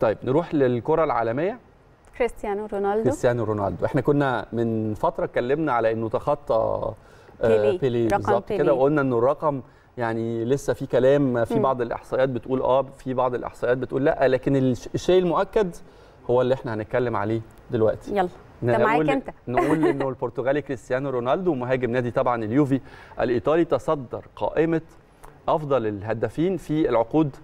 طيب نروح للكره العالميه كريستيانو رونالدو كريستيانو رونالدو احنا كنا من فتره اتكلمنا على انه تخطى آه، بيلي, بالظبط كده وقلنا انه الرقم يعني لسه في كلام في بعض الاحصائيات بتقول اه في بعض الاحصائيات بتقول لا لكن الشيء المؤكد هو اللي احنا هنتكلم عليه دلوقتي يلا ده معاك انت نقول انه البرتغالي كريستيانو رونالدو مهاجم نادي طبعا اليوفي الايطالي تصدر قائمه افضل الهدافين في العقود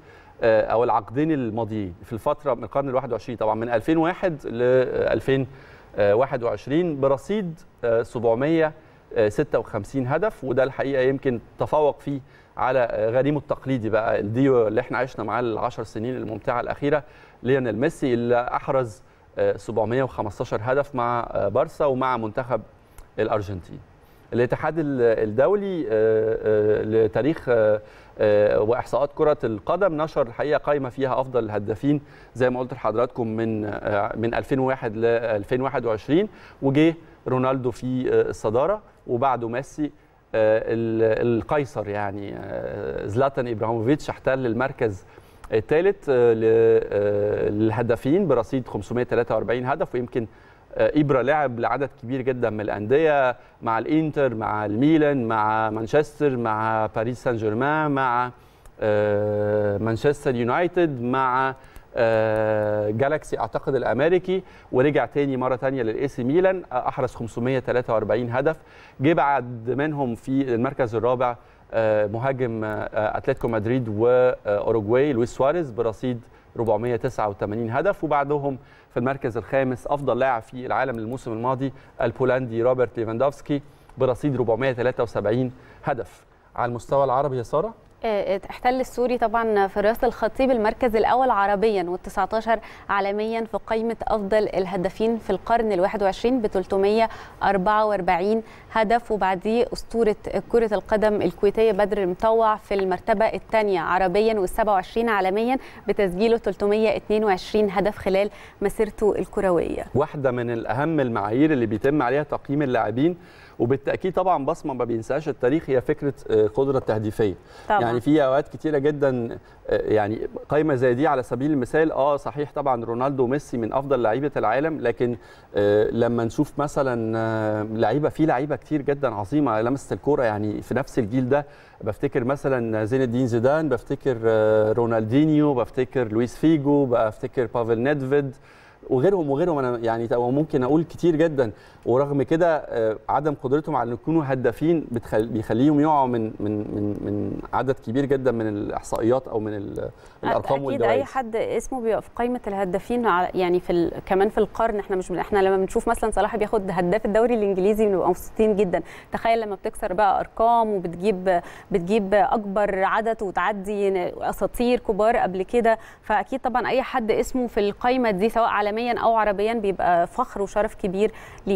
آه، او العقدين الماضيين في الفتره من القرن ال21 طبعا من 2001 ل 2021 برصيد 756 آه، هدف وده الحقيقه يمكن تفوق فيه على آه، غريمه التقليدي بقى الديو اللي احنا عشنا معاه ال10 سنين الممتعه الاخيره ليونيل ميسي اللي احرز 715 هدف مع بارسا ومع منتخب الارجنتين الاتحاد الدولي آه، آه، لتاريخ آه، واحصاءات كره القدم نشر الحقيقه قائمه فيها افضل الهدافين زي ما قلت لحضراتكم من من 2001 ل 2021 وجه رونالدو في الصداره وبعده ميسي القيصر يعني زلاتان ابراهيموفيتش احتل المركز الثالث للهدافين برصيد 543 هدف ويمكن آه، ابرا لعب لعدد كبير جدا من الانديه مع الانتر مع الميلان مع مانشستر مع باريس سان جيرمان مع آه، مانشستر يونايتد مع آه، جالاكسي اعتقد الامريكي ورجع تاني مره تانيه للاي سي ميلان احرز 543 هدف جه بعد منهم في المركز الرابع مهاجم اتلتيكو مدريد واوروجواي لويس سواريز برصيد 489 هدف وبعدهم في المركز الخامس افضل لاعب في العالم الموسم الماضي البولندي روبرت ليفاندوفسكي برصيد 473 هدف على المستوى العربي يا ساره احتل السوري طبعا فراس الخطيب المركز الاول عربيا وال19 عالميا في قائمه افضل الهدافين في القرن ال21 ب 344 هدف وبعديه اسطوره كره القدم الكويتيه بدر المطوع في المرتبه الثانيه عربيا وال27 عالميا بتسجيله 322 هدف خلال مسيرته الكرويه. واحده من الاهم المعايير اللي بيتم عليها تقييم اللاعبين وبالتاكيد طبعا بصمه ما بينساش التاريخ هي فكره القدره آه، التهديفيه طبعا. يعني في اوقات كتيره جدا آه، يعني قائمه زي دي على سبيل المثال اه صحيح طبعا رونالدو وميسي من افضل لعيبه العالم لكن آه، لما نشوف مثلا لعيبه في لعيبه كتير جدا عظيمه لمست الكوره يعني في نفس الجيل ده بفتكر مثلا زين الدين زيدان بفتكر رونالدينيو بفتكر لويس فيجو بفتكر بافل نيدفيد وغيرهم وغيرهم انا يعني ممكن اقول كتير جدا ورغم كده آه، عدم قدرتهم على ان يكونوا هدافين بيخليهم يقعوا من من من من عدد كبير جدا من الاحصائيات او من الارقام أكيد اي حد اسمه بيبقى في قائمه الهدافين يعني في كمان في القرن احنا مش احنا لما بنشوف مثلا صلاح بياخد هداف الدوري الانجليزي بنبقى مبسوطين جدا تخيل لما بتكسر بقى ارقام وبتجيب بتجيب اكبر عدد وتعدي اساطير كبار قبل كده فاكيد طبعا اي حد اسمه في القائمه دي سواء عالميا وطنيا او عربيا بيبقى فخر وشرف كبير ليه